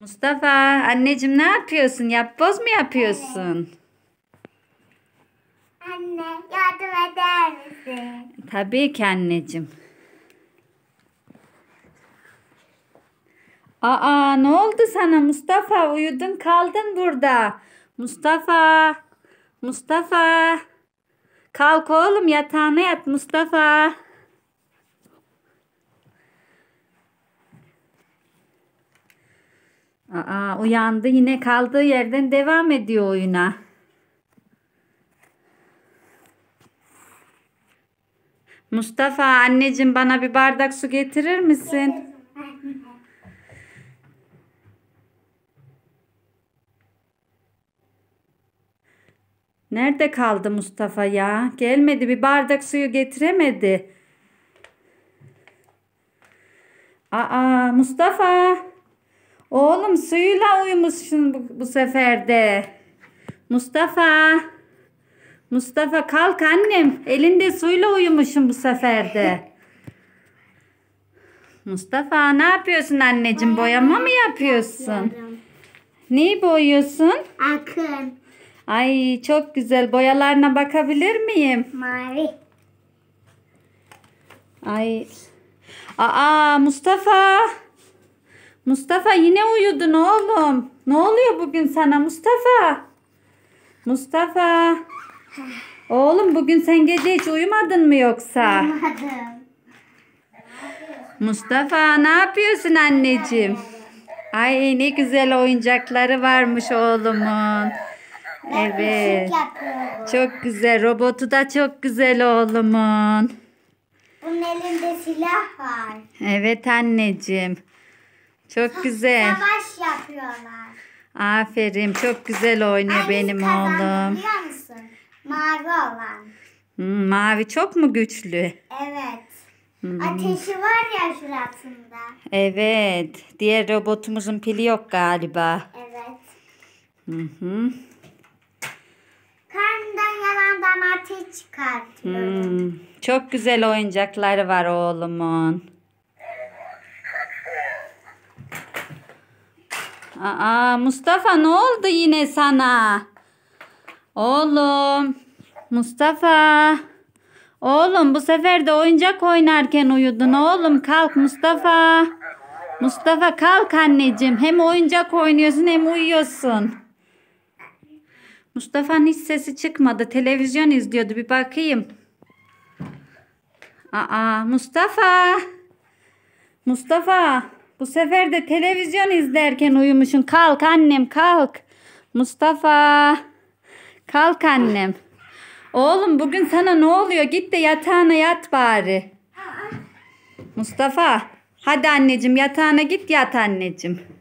Mustafa anneciğim ne yapıyorsun? Yapboz mu yapıyorsun? Anne yardım eder misin? Tabii ki anneciğim. Aa ne oldu sana Mustafa? Uyudun kaldın burada. Mustafa. Mustafa. Kalk oğlum yatağına yat Mustafa. Aa, uyandı yine kaldığı yerden devam ediyor oyuna. Mustafa anneciğim bana bir bardak su getirir misin? Nerede kaldı Mustafa ya? Gelmedi bir bardak suyu getiremedi. Aa Mustafa. Oğlum suyla uyumuşsun bu, bu sefer Mustafa. Mustafa kalk annem. Elinde suyla uyumuşsun bu seferde Mustafa ne yapıyorsun anneciğim? Boyama mı yapıyorsun? Neyi boyuyorsun? Akın. Ay çok güzel. Boyalarına bakabilir miyim? Mavi. Ay. Aa Mustafa. Mustafa yine uyudun oğlum. Ne oluyor bugün sana Mustafa? Mustafa. Oğlum bugün sen gece hiç uyumadın mı yoksa? Uyumadım. Mustafa ne yapıyorsun anneciğim? Ay ne güzel oyuncakları varmış oğlumun. Şey evet. Çok güzel. Robotu da çok güzel oğlumun. Bunun elinde silah var. Evet anneciğim. Çok güzel. Savaş yapıyorlar. Aferin. Çok güzel oynuyor Annesi benim oğlum. biliyor musun? Mavi olan. Hmm, mavi çok mu güçlü? Evet. Hmm. Ateşi var ya şurasında. Evet. Diğer robotumuzun pili yok galiba. Evet. Hı hı. Karnından yalandan ateş çıkartıyor. Hmm. Çok güzel oyuncakları var oğlumun. Aa, Mustafa ne oldu yine sana? Oğlum. Mustafa. Oğlum bu sefer de oyuncak oynarken uyudun. Oğlum kalk Mustafa. Mustafa kalk anneciğim. Hem oyuncak oynuyorsun hem uyuyorsun. Mustafa'nın hiç sesi çıkmadı. Televizyon izliyordu. Bir bakayım. Aa Mustafa. Mustafa. Bu sefer de televizyon izlerken uyumuşsun. Kalk annem kalk. Mustafa. Kalk annem. Oğlum bugün sana ne oluyor? Git de yatağına yat bari. Mustafa. Hadi anneciğim yatağına git yat anneciğim.